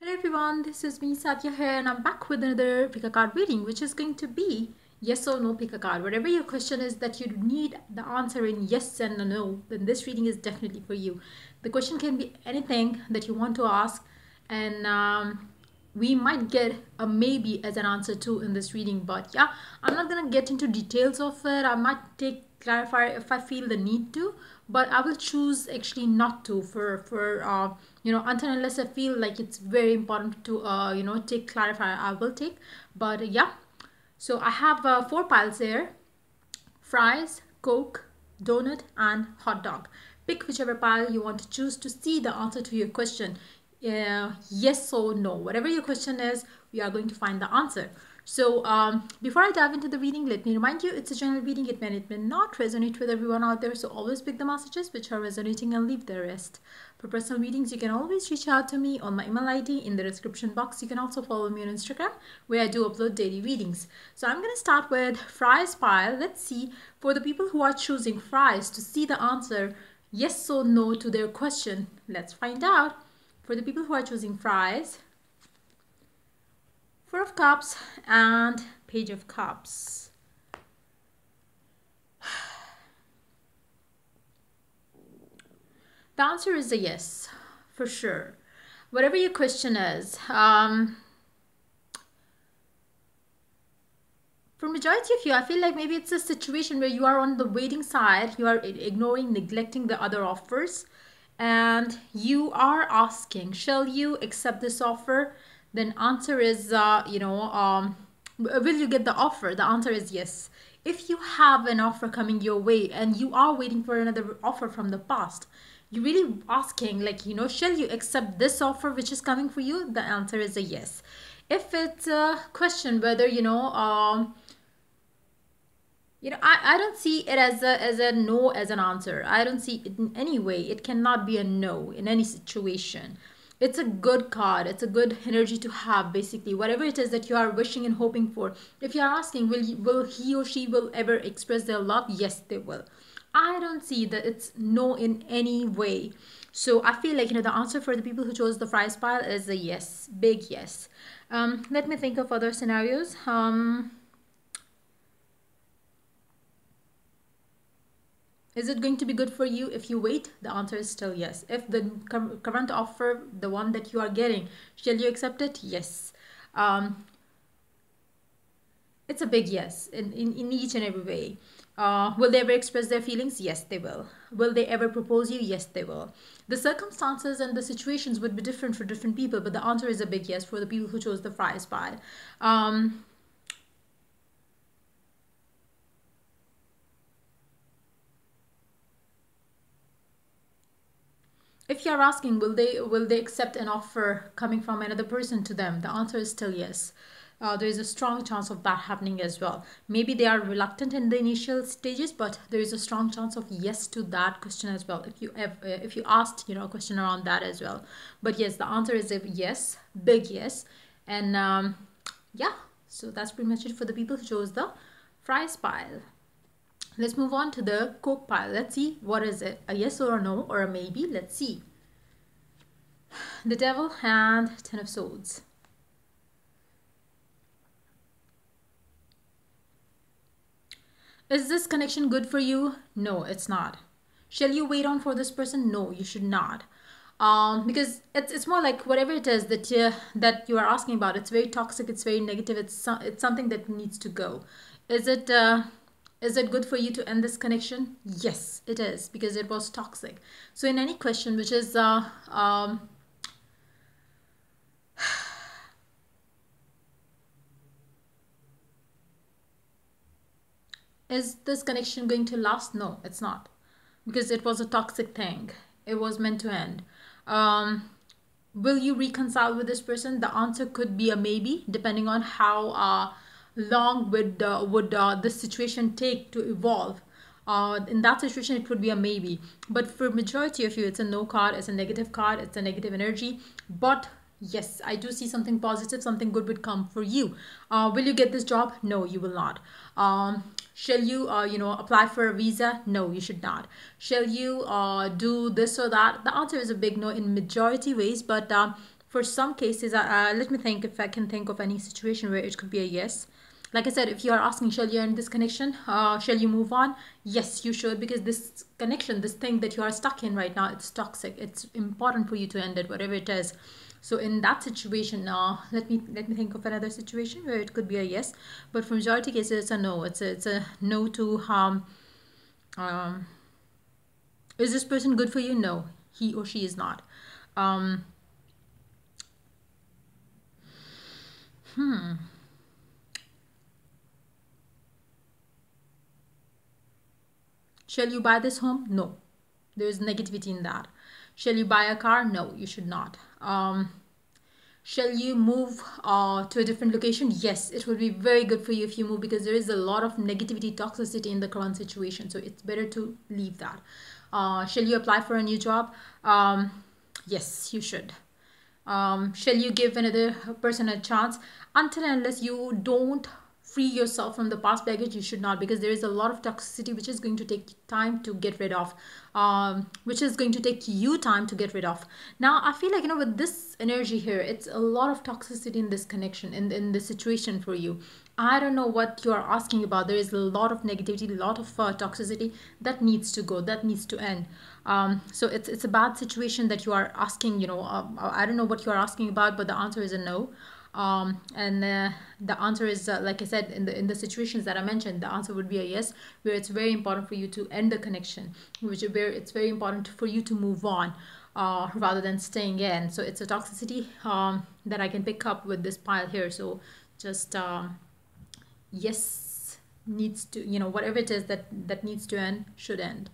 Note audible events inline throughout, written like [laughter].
Hello everyone, this is me here and I'm back with another pick a card reading which is going to be yes or no pick a card. Whatever your question is that you need the answer in yes and no, then this reading is definitely for you. The question can be anything that you want to ask and um, we might get a maybe as an answer too in this reading but yeah, I'm not gonna get into details of it. I might take clarify if I feel the need to but I will choose actually not to for for uh, you know until unless I feel like it's very important to uh, you know take clarifier I will take but uh, yeah so I have uh, four piles there fries coke donut and hot dog pick whichever pile you want to choose to see the answer to your question uh, yes or no whatever your question is we are going to find the answer so um, before I dive into the reading, let me remind you, it's a general reading. It may, it may not resonate with everyone out there. So always pick the messages which are resonating and leave the rest. For personal readings, you can always reach out to me on my email ID in the description box. You can also follow me on Instagram where I do upload daily readings. So I'm going to start with Fry's Pile. Let's see for the people who are choosing Fry's to see the answer yes or no to their question. Let's find out. For the people who are choosing Fry's, Four of Cups and Page of Cups. The answer is a yes, for sure. Whatever your question is, um, for majority of you, I feel like maybe it's a situation where you are on the waiting side, you are ignoring, neglecting the other offers, and you are asking, shall you accept this offer? then answer is uh, you know um, will you get the offer the answer is yes if you have an offer coming your way and you are waiting for another offer from the past you're really asking like you know shall you accept this offer which is coming for you the answer is a yes if it's a question whether you know um, you know I, I don't see it as a as a no as an answer i don't see it in any way it cannot be a no in any situation it's a good card it's a good energy to have basically whatever it is that you are wishing and hoping for if you are asking will you, will he or she will ever express their love yes they will i don't see that it's no in any way so i feel like you know the answer for the people who chose the fries pile is a yes big yes um, let me think of other scenarios um, Is it going to be good for you if you wait? The answer is still yes. If the current offer, the one that you are getting, shall you accept it? Yes. Um, it's a big yes in, in, in each and every way. Uh, will they ever express their feelings? Yes, they will. Will they ever propose you? Yes, they will. The circumstances and the situations would be different for different people, but the answer is a big yes for the people who chose the fry spy. Um, If you are asking, will they will they accept an offer coming from another person to them? The answer is still yes. Uh, there is a strong chance of that happening as well. Maybe they are reluctant in the initial stages, but there is a strong chance of yes to that question as well. If you have, uh, if you asked, you know, a question around that as well. But yes, the answer is a yes, big yes, and um, yeah. So that's pretty much it for the people who chose the fries pile. Let's move on to the pile. Let's see what is it, a yes or a no or a maybe. Let's see. The devil and ten of swords. Is this connection good for you? No, it's not. Shall you wait on for this person? No, you should not. Um, because it's, it's more like whatever it is that you, that you are asking about, it's very toxic, it's very negative, it's, so, it's something that needs to go. Is it... Uh, is it good for you to end this connection? Yes, it is because it was toxic. So in any question which is uh, um, [sighs] is this connection going to last? No, it's not because it was a toxic thing. It was meant to end. Um, will you reconcile with this person? The answer could be a maybe depending on how uh, long would uh, would uh, this situation take to evolve? Uh, in that situation, it would be a maybe. But for majority of you, it's a no card, it's a negative card, it's a negative energy. But yes, I do see something positive, something good would come for you. Uh, will you get this job? No, you will not. Um, shall you uh, you know apply for a visa no you should not shall you uh, do this or that the answer is a big no in majority ways but uh, for some cases uh, uh, let me think if i can think of any situation where it could be a yes like I said, if you are asking, shall you end this connection? Uh, shall you move on? Yes, you should, because this connection, this thing that you are stuck in right now, it's toxic. It's important for you to end it, whatever it is. So in that situation, now uh, let me let me think of another situation where it could be a yes, but for majority cases, it's a no. It's a, it's a no to um, um, is this person good for you? No, he or she is not. Um, hmm. Shall you buy this home? No. There is negativity in that. Shall you buy a car? No, you should not. Um, shall you move uh, to a different location? Yes, it will be very good for you if you move because there is a lot of negativity, toxicity in the current situation. So it's better to leave that. Uh, shall you apply for a new job? Um, yes, you should. Um, shall you give another person a chance? Until unless you don't free yourself from the past baggage you should not because there is a lot of toxicity which is going to take time to get rid of um, which is going to take you time to get rid of now i feel like you know with this energy here it's a lot of toxicity in this connection in, in this situation for you i don't know what you are asking about there is a lot of negativity a lot of uh, toxicity that needs to go that needs to end um, so it's it's a bad situation that you are asking you know uh, uh i don't know what you are asking about but the answer is a no um, and uh, the answer is uh, like i said in the in the situations that i mentioned the answer would be a yes where it's very important for you to end the connection which where it's very important for you to move on uh, rather than staying in so it's a toxicity um, that i can pick up with this pile here so just um, yes needs to you know whatever it is that that needs to end should end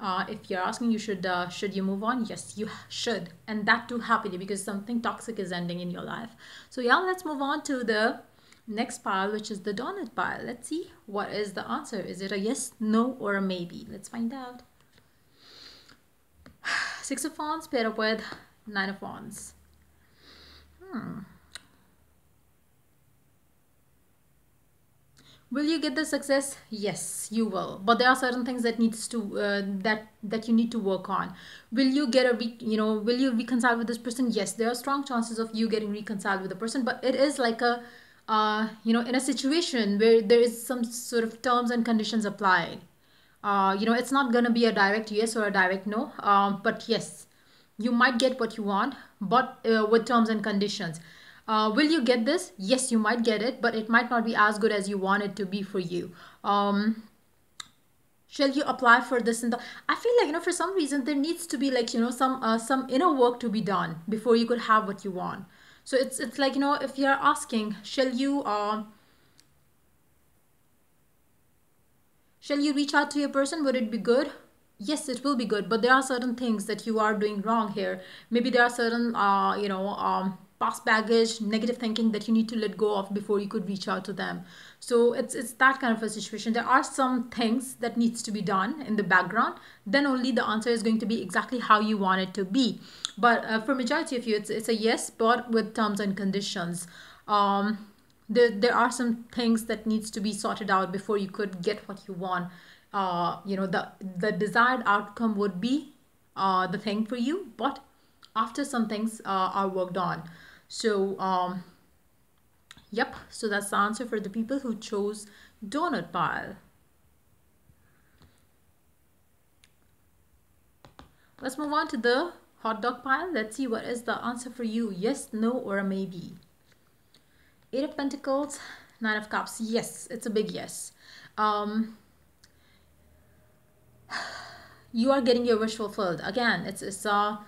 uh, if you're asking you should uh, should you move on yes you should and that too happily because something toxic is ending in your life so yeah let's move on to the next pile which is the donut pile let's see what is the answer is it a yes no or a maybe let's find out [sighs] six of wands paired up with nine of wands hmm will you get the success yes you will but there are certain things that needs to uh, that that you need to work on will you get a re- you know will you reconcile with this person yes there are strong chances of you getting reconciled with the person but it is like a uh, you know in a situation where there is some sort of terms and conditions applied uh, you know it's not going to be a direct yes or a direct no um, but yes you might get what you want but uh, with terms and conditions uh, will you get this? Yes, you might get it, but it might not be as good as you want it to be for you. Um, shall you apply for this and the i feel like you know for some reason there needs to be like you know some uh, some inner work to be done before you could have what you want so it's it's like you know if you're asking shall you uh, shall you reach out to your person would it be good yes it will be good but there are certain things that you are doing wrong here maybe there are certain uh, you know um, past baggage, negative thinking that you need to let go of before you could reach out to them. So it's it's that kind of a situation. There are some things that needs to be done in the background. Then only the answer is going to be exactly how you want it to be. But uh, for majority of you, it's it's a yes, but with terms and conditions. Um, there there are some things that needs to be sorted out before you could get what you want. Uh, you know the the desired outcome would be uh, the thing for you, but after some things uh, are worked on. So, um, yep, so that's the answer for the people who chose donut pile. Let's move on to the hot dog pile. Let's see what is the answer for you. Yes, no, or maybe. Eight of Pentacles, Nine of Cups. Yes, it's a big yes. Um, [sighs] you are getting your wish fulfilled. Again, it's, it's a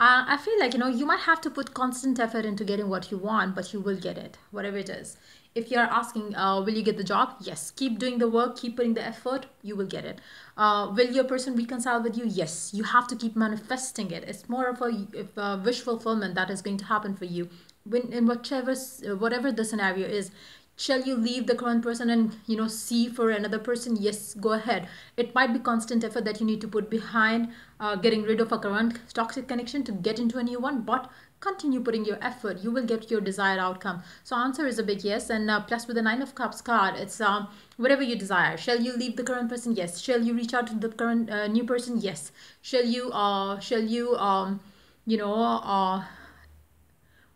uh, I feel like, you know, you might have to put constant effort into getting what you want, but you will get it, whatever it is. If you're asking, uh, will you get the job? Yes. Keep doing the work, keep putting the effort, you will get it. Uh, will your person reconcile with you? Yes. You have to keep manifesting it. It's more of a, uh, wish fulfillment that is going to happen for you. When, in whichever, uh, whatever the scenario is, shall you leave the current person and you know see for another person yes go ahead it might be constant effort that you need to put behind uh, getting rid of a current toxic connection to get into a new one but continue putting your effort you will get your desired outcome so answer is a big yes and uh, plus with the nine of cups card it's um whatever you desire shall you leave the current person yes shall you reach out to the current uh, new person yes shall you uh shall you um you know uh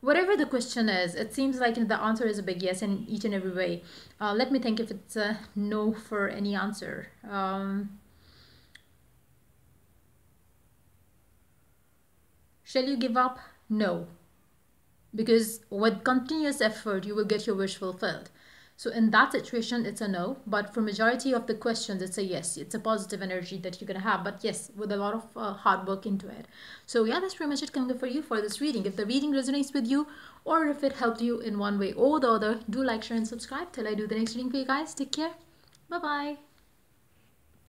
whatever the question is, it seems like the answer is a big yes in each and every way. Uh, let me think if it's a no for any answer. Um, shall you give up? No. Because with continuous effort, you will get your wish fulfilled. So in that situation, it's a no, but for majority of the questions, it's a yes. It's a positive energy that you're gonna have, but yes, with a lot of uh, hard work into it. So yeah, that's pretty much it coming up for you for this reading. If the reading resonates with you, or if it helped you in one way or the other, do like, share, and subscribe till I do the next reading for you guys. Take care. Bye-bye.